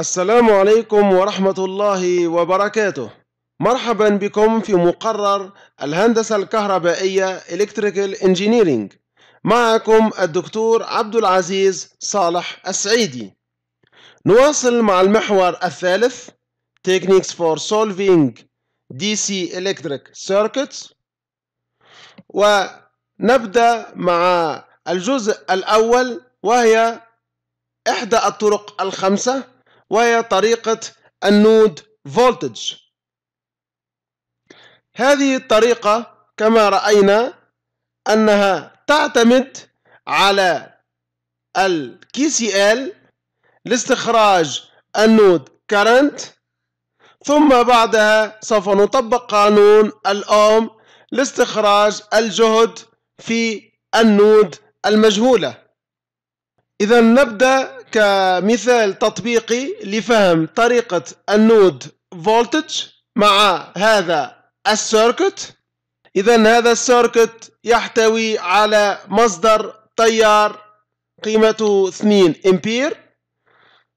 السلام عليكم ورحمة الله وبركاته مرحبا بكم في مقرر الهندسة الكهربائية Electrical Engineering معكم الدكتور عبد العزيز صالح السعيدي نواصل مع المحور الثالث Techniques for Solving DC Electric Circuits ونبدأ مع الجزء الأول وهي إحدى الطرق الخمسة وهي طريقة النود فولتج هذه الطريقة كما رأينا أنها تعتمد على الكي سي ال لاستخراج النود كارنت ثم بعدها سوف نطبق قانون الأوم لاستخراج الجهد في النود المجهولة إذا نبدأ كمثال تطبيقي لفهم طريقة النود فولتج مع هذا السيركت إذا هذا السيركت يحتوي على مصدر تيار قيمته 2 امبير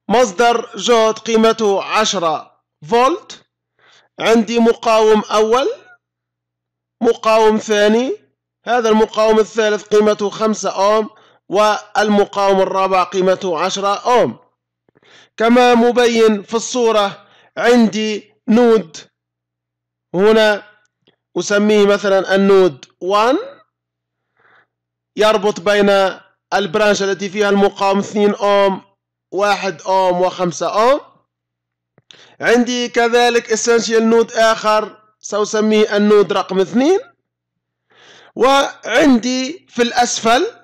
مصدر جهد قيمته 10 فولت عندي مقاوم أول مقاوم ثاني هذا المقاوم الثالث قيمته 5 أوم والمقاوم الرابع قيمته 10 أوم كما مبين في الصورة عندي نود هنا أسميه مثلا النود 1 يربط بين البرانش التي فيها المقاوم 2 أوم 1 أوم و5 أوم عندي كذلك essential نود آخر سأسميه النود رقم 2 وعندي في الأسفل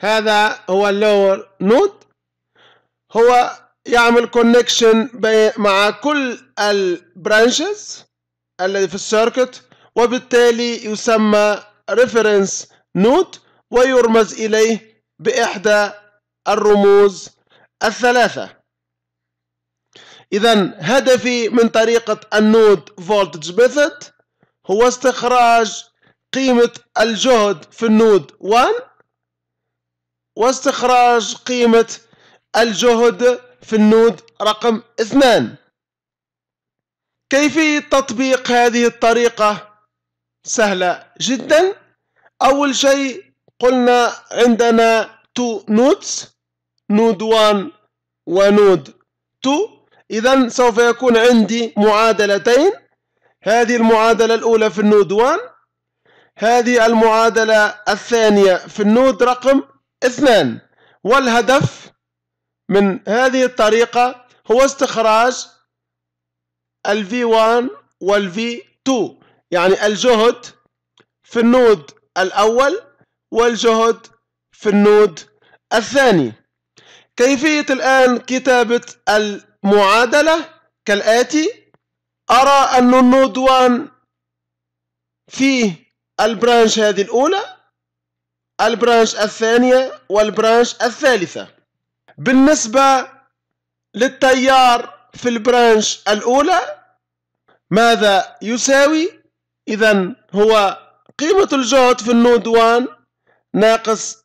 هذا هو اللور نود هو يعمل كونكشن مع كل البرانشز الذي في السيركت وبالتالي يسمى ريفرنس نود ويرمز إليه بإحدى الرموز الثلاثة إذا هدفي من طريقة النود فولتج ميثود هو استخراج قيمة الجهد في النود 1 واستخراج قيمة الجهد في النود رقم اثنان كيفية تطبيق هذه الطريقة سهلة جدا أول شيء قلنا عندنا تو نودز نود 1 ونود 2 إذا سوف يكون عندي معادلتين هذه المعادلة الأولى في النود 1 هذه المعادلة الثانية في النود رقم اثنان والهدف من هذه الطريقة هو استخراج ال V1 وال V2 يعني الجهد في النود الأول والجهد في النود الثاني كيفية الآن كتابة المعادلة كالآتي أرى أن النود 1 فيه البرانش هذه الأولى البرانش الثانية والبرانش الثالثة بالنسبة للتيار في البرانش الأولى ماذا يساوي إذا هو قيمة الجهد في النود 1 ناقص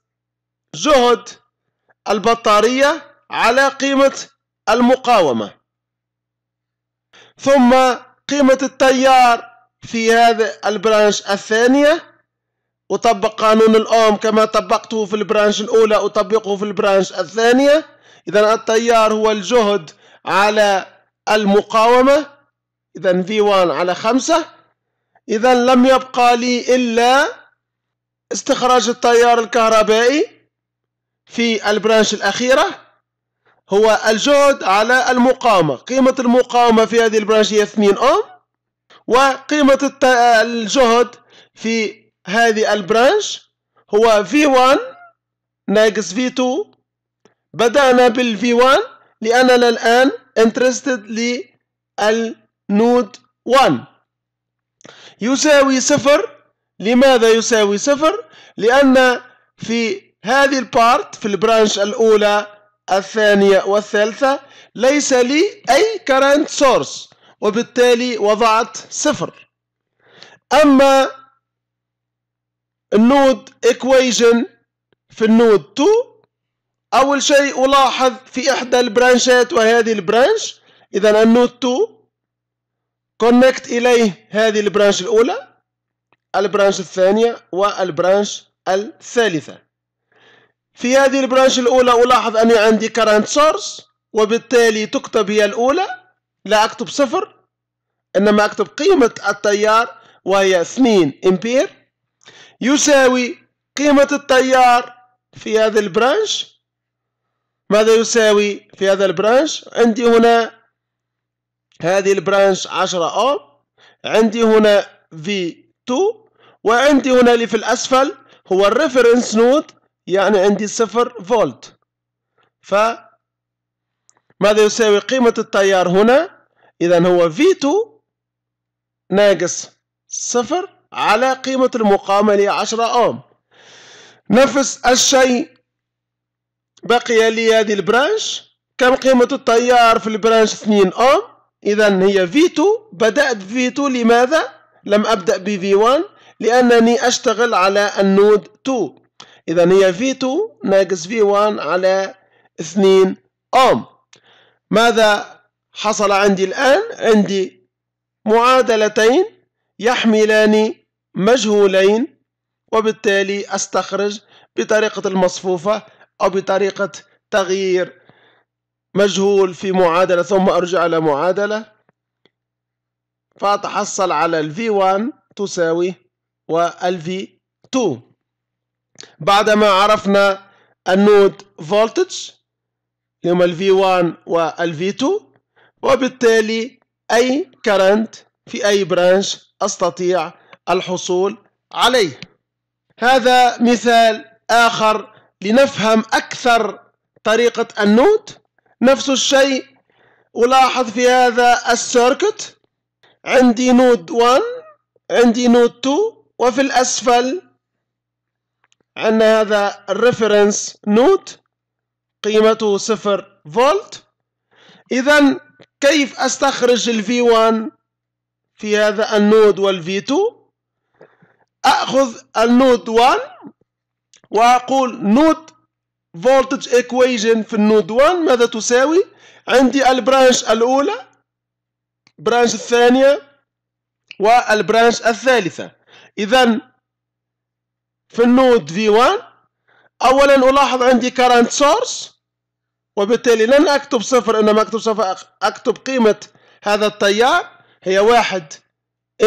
جهد البطارية على قيمة المقاومة ثم قيمة التيار في هذا البرانش الثانية أطبق قانون الأوم كما طبقته في البرانش الأولى أطبقه في البرانش الثانية إذا التيار هو الجهد على المقاومة إذا V1 على خمسة إذا لم يبقى لي إلا استخراج التيار الكهربائي في البرانش الأخيرة هو الجهد على المقاومة قيمة المقاومة في هذه البرانش هي 2 أوم وقيمة الجهد في هذه البرانش هو v 1 ناقص v 2 بدأنا بال v 1 لأننا الآن interested للنود 1 يساوي صفر لماذا يساوي صفر؟ لأن في هذه البارت في البرانش الأولى الثانية والثالثة ليس لي أي current source وبالتالي وضعت صفر أما النود equation في النود 2 أول شيء ألاحظ في إحدى البرانشات وهذه البرانش إذا النود 2 كونكت إليه هذه البرانش الأولى البرانش الثانية والبرانش الثالثة في هذه البرانش الأولى ألاحظ أني عندي current source وبالتالي تكتب هي الأولى لا أكتب صفر إنما أكتب قيمة التيار وهي 2 أمبير يساوي قيمة التيار في هذا البرانش ماذا يساوي في هذا البرانش عندي هنا هذه البرانش 10 أوم عندي هنا V2 وعندي هنا اللي في الأسفل هو الريفرنس نود يعني عندي صفر فولت ف ماذا يساوي قيمة التيار هنا إذا هو V2 ناقص صفر على قيمة لي 10 أوم نفس الشيء بقي لي هذه البرانش كم قيمة التيار في البرانش 2 أوم إذا هي V2 بدأت V2 لماذا؟ لم أبدأ ب V1 لأنني أشتغل على النود 2 إذا هي V2 ناقص V1 على 2 أوم ماذا حصل عندي الآن؟ عندي معادلتين يحملان مجهولين وبالتالي أستخرج بطريقة المصفوفة أو بطريقة تغيير مجهول في معادلة ثم أرجع إلى معادلة فأتحصل على ال V1 تساوي وال V2 بعدما عرفنا النود فولتج اللي هما ال V1 وال V2 وبالتالي أي كرنت في أي برانش أستطيع الحصول عليه هذا مثال آخر لنفهم أكثر طريقة النوت نفس الشيء ألاحظ في هذا السيركت عندي نود 1 عندي نود 2 وفي الأسفل عندنا هذا الريفرنس نوت قيمته 0 فولت إذا كيف أستخرج الفي 1 في هذا النود والفي 2 اخذ النود 1 واقول نود voltage equation في النود 1 ماذا تساوي عندي البرانش الاولى برانش الثانيه والبرانش الثالثه اذا في النود V1 اولا الاحظ عندي current source وبالتالي لن اكتب صفر انما اكتب صفر اكتب قيمه هذا التيار هي واحد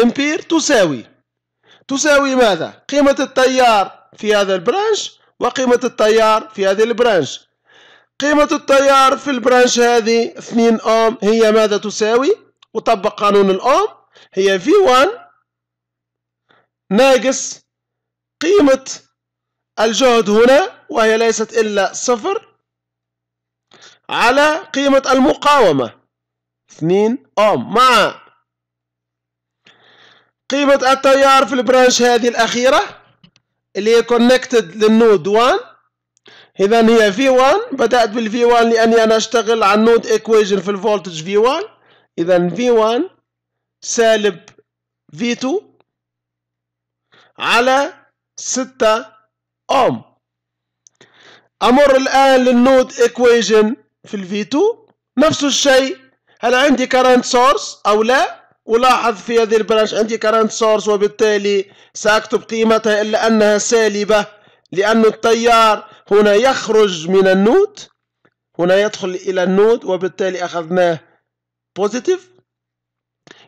امبير تساوي تساوي ماذا قيمة التيار في هذا البرانش وقيمة التيار في هذه البرانش قيمة التيار في البرانش هذه 2 أوم هي ماذا تساوي وطبق قانون الأوم هي V1 ناقص قيمة الجهد هنا وهي ليست إلا صفر على قيمة المقاومة 2 أوم مع قيمة التيار في البرانش هذه الأخيرة اللي هي كونكتد للنود 1 إذا هي في 1 بدأت بالفي 1 لأني أنا أشتغل على النود إيكويجن في الفولتج في 1 إذا في 1 سالب في 2 على 6 أوم أمر الآن للنود إيكويجن في الفي 2 نفس الشيء هل عندي كارنت سورس أو لا ولاحظ في هذه البرانش عندي كرنت سورس وبالتالي سأكتب قيمتها إلا أنها سالبة لأن التيار هنا يخرج من النود هنا يدخل إلى النود وبالتالي أخذناه بوزيتيف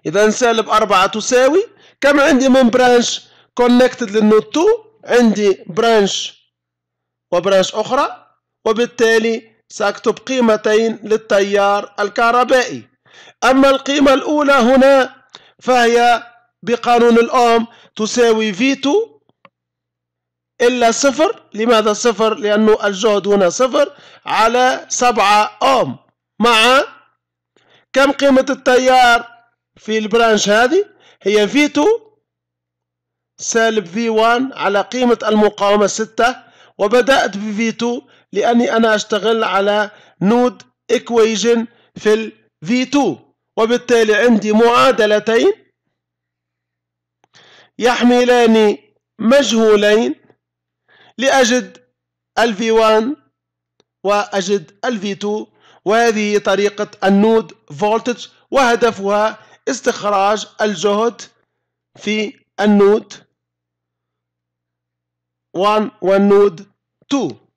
إذا سالب أربعة تساوي كم عندي من برانش كونكتد للنود 2 عندي برانش وبرانش أخرى وبالتالي سأكتب قيمتين للتيار الكهربائي أما القيمة الأولى هنا فهي بقانون الأوم تساوي فيتو 2 إلا صفر لماذا صفر؟ لأنه الجهد هنا صفر على سبعة أوم مع كم قيمة التيار في البرانش هذه؟ هي V2 سالب V1 على قيمة المقاومة 6 وبدأت بفيتو 2 لأني أنا أشتغل على نود إكويجن في V2 وبالتالي عندي معادلتين يحملان مجهولين لأجد ال V1 وأجد ال V2 وهذه طريقة النود فولتج وهدفها استخراج الجهد في النود 1 والنود 2